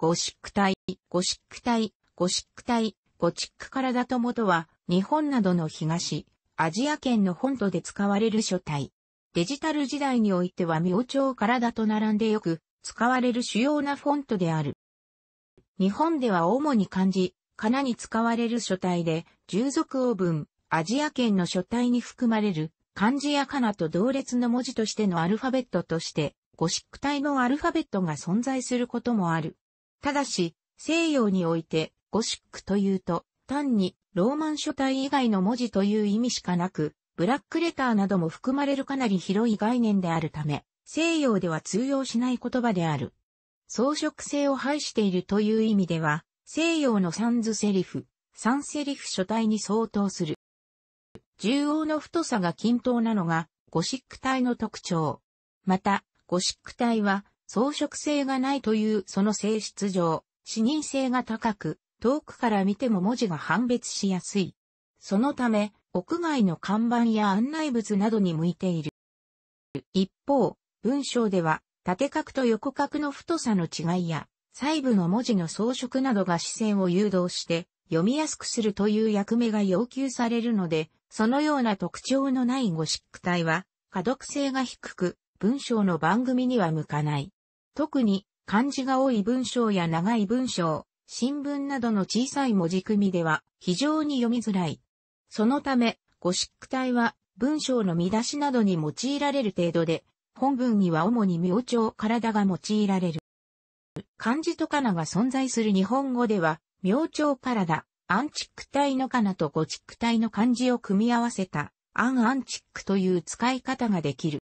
ゴシック体、ゴシック体、ゴシック体、ゴチック体ともとは、日本などの東、アジア圏の本土で使われる書体。デジタル時代においては明朝体と並んでよく、使われる主要なフォントである。日本では主に漢字、かなに使われる書体で、従属応文、アジア圏の書体に含まれる、漢字やかなと同列の文字としてのアルファベットとして、ゴシック体のアルファベットが存在することもある。ただし、西洋において、ゴシックというと、単にローマン書体以外の文字という意味しかなく、ブラックレターなども含まれるかなり広い概念であるため、西洋では通用しない言葉である。装飾性を排しているという意味では、西洋のサンズセリフ、サンセリフ書体に相当する。縦横の太さが均等なのが、ゴシック体の特徴。また、ゴシック体は、装飾性がないというその性質上、視認性が高く、遠くから見ても文字が判別しやすい。そのため、屋外の看板や案内物などに向いている。一方、文章では、縦角と横角の太さの違いや、細部の文字の装飾などが視線を誘導して読みやすくするという役目が要求されるので、そのような特徴のないゴシック体は、可読性が低く、文章の番組には向かない。特に漢字が多い文章や長い文章、新聞などの小さい文字組みでは非常に読みづらい。そのため、ゴシック体は文章の見出しなどに用いられる程度で、本文には主に明朝体が用いられる。漢字とかなが存在する日本語では、明朝体、アンチック体のかなとゴチック体の漢字を組み合わせた、アンアンチックという使い方ができる。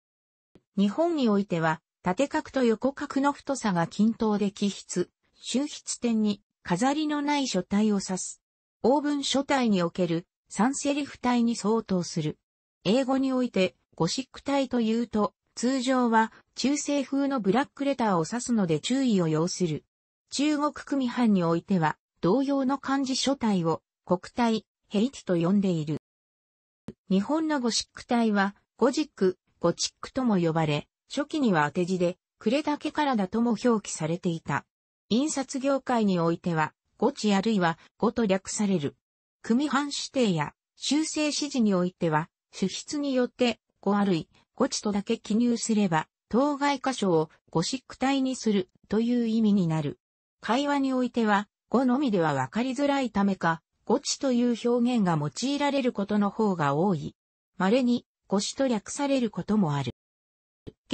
日本においては、縦角と横角の太さが均等で起筆、周筆点に飾りのない書体を指す。オーブン書体における三セリフ体に相当する。英語においてゴシック体というと、通常は中世風のブラックレターを指すので注意を要する。中国組版においては、同様の漢字書体を国体、ヘリティと呼んでいる。日本のゴシック体は、ゴジック、ゴチックとも呼ばれ、初期には当て字で、くれだけからだとも表記されていた。印刷業界においては、ごちあるいはごと略される。組版指定や修正指示においては、主筆によってごあるいごちとだけ記入すれば、当該箇所をゴシック体にするという意味になる。会話においては、語のみでは分かりづらいためか、語知という表現が用いられることの方が多い。稀に、語詞と略されることもある。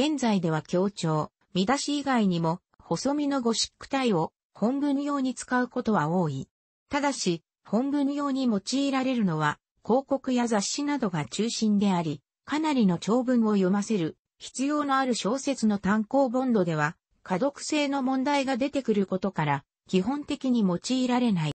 現在では強調、見出し以外にも、細身のゴシック体を本文用に使うことは多い。ただし、本文用に用いられるのは、広告や雑誌などが中心であり、かなりの長文を読ませる、必要のある小説の単行ボンドでは、可読性の問題が出てくることから、基本的に用いられない。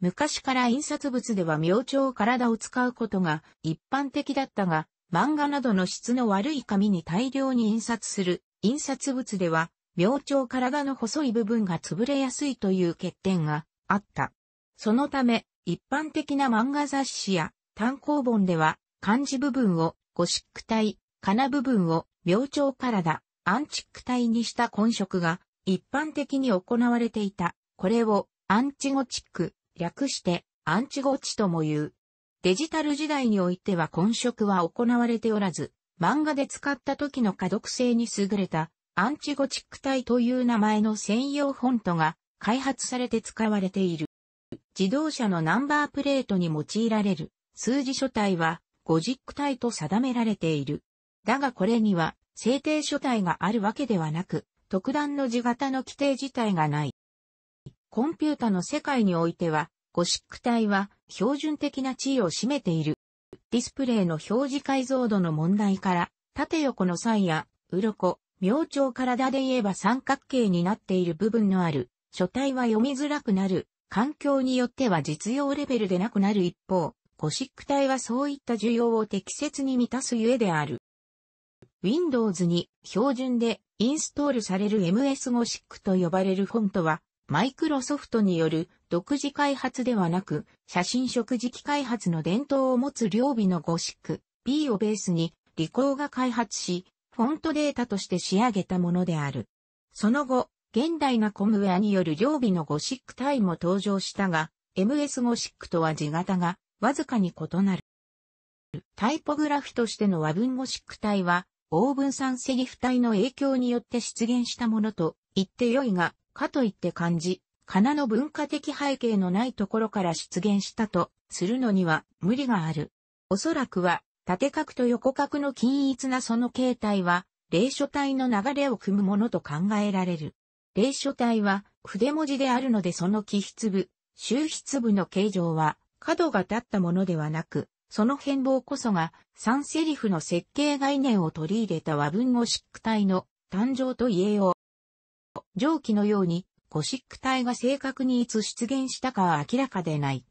昔から印刷物では明朝体を使うことが一般的だったが、漫画などの質の悪い紙に大量に印刷する、印刷物では、明朝体の細い部分が潰れやすいという欠点があった。そのため、一般的な漫画雑誌や単行本では、漢字部分をゴシック体、金部分を明朝体、アンチック体にした混色が一般的に行われていた。これをアンチゴチック、略してアンチゴチとも言う。デジタル時代においては混色は行われておらず、漫画で使った時の可読性に優れたアンチゴチック体という名前の専用フォントが開発されて使われている。自動車のナンバープレートに用いられる数字書体はゴジック体と定められている。だがこれには制定書体があるわけではなく、特段の字型の規定自体がない。コンピュータの世界においては、ゴシック体は標準的な地位を占めている。ディスプレイの表示解像度の問題から、縦横の際や、鱗、明朝体で言えば三角形になっている部分のある、書体は読みづらくなる、環境によっては実用レベルでなくなる一方、ゴシック体はそういった需要を適切に満たすゆえである。Windows に標準でインストールされる MS ゴシックと呼ばれるフォントはマイクロソフトによる独自開発ではなく、写真食事機開発の伝統を持つ両備のゴシック B をベースに、リコーが開発し、フォントデータとして仕上げたものである。その後、現代なコムウェアによる両備のゴシック体も登場したが、MS ゴシックとは字型がわずかに異なる。タイポグラフとしての和文ゴシック体は、オーブン酸セリフ体の影響によって出現したものと言ってよいが、かといって漢字、かなの文化的背景のないところから出現したとするのには無理がある。おそらくは、縦角と横角の均一なその形態は、霊書体の流れを組むものと考えられる。霊書体は筆文字であるのでその起筆部、収筆部の形状は角が立ったものではなく、その変貌こそが三セリフの設計概念を取り入れた和文語漆体の誕生と言えよう。上記のように、ゴシック体が正確にいつ出現したかは明らかでない。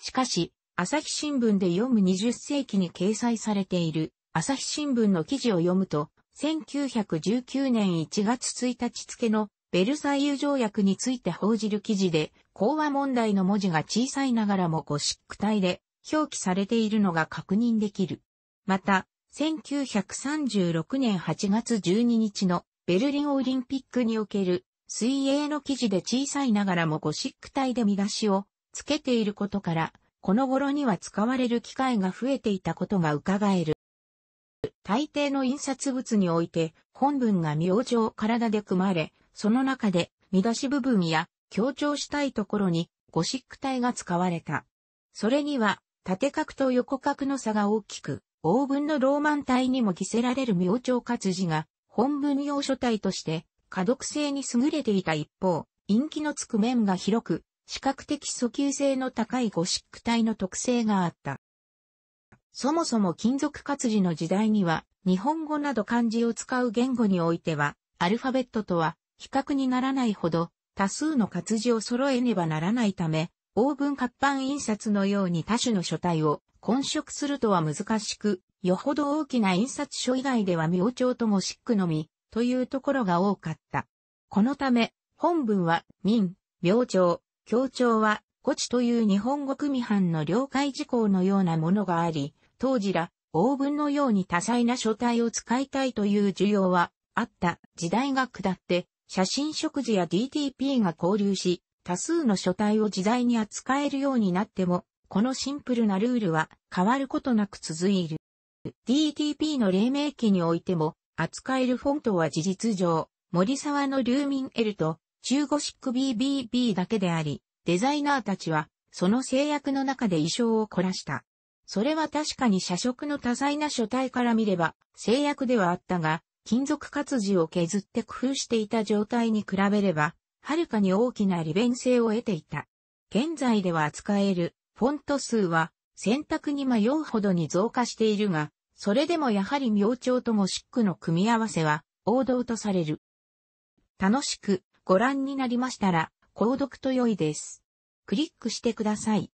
しかし、朝日新聞で読む20世紀に掲載されている朝日新聞の記事を読むと、1919年1月1日付のベルサイユ条約について報じる記事で、講和問題の文字が小さいながらもゴシック体で表記されているのが確認できる。また、1936年8月12日のベルリンオリンピックにおける水泳の記事で小さいながらもゴシック体で見出しをつけていることから、この頃には使われる機会が増えていたことが伺える。大抵の印刷物において本文が明星体で組まれ、その中で見出し部分や強調したいところにゴシック体が使われた。それには縦角と横角の差が大きく、ブ文のローマン体にも着せられる明朝活字が本文用書体として、可読性に優れていた一方、陰気のつく面が広く、視覚的訴求性の高いゴシック体の特性があった。そもそも金属活字の時代には、日本語など漢字を使う言語においては、アルファベットとは比較にならないほど、多数の活字を揃えねばならないため、オーブン活版印刷のように多種の書体を混色するとは難しく、よほど大きな印刷書以外では明朝ともシックのみ、というところが多かった。このため、本文は、民、明朝、協調は、古地という日本語組版の了解事項のようなものがあり、当時ら、応文のように多彩な書体を使いたいという需要は、あった時代が下って、写真食事や DTP が交流し、多数の書体を自在に扱えるようになっても、このシンプルなルールは変わることなく続いる。DTP の黎明期においても、扱えるフォントは事実上、森沢のルーミン L と中ゴシック BBB だけであり、デザイナーたちは、その制約の中で衣装を凝らした。それは確かに社食の多彩な書体から見れば、制約ではあったが、金属活字を削って工夫していた状態に比べれば、はるかに大きな利便性を得ていた。現在では扱えるフォント数は選択に迷うほどに増加しているが、それでもやはり明朝とゴシックの組み合わせは王道とされる。楽しくご覧になりましたら、購読と良いです。クリックしてください。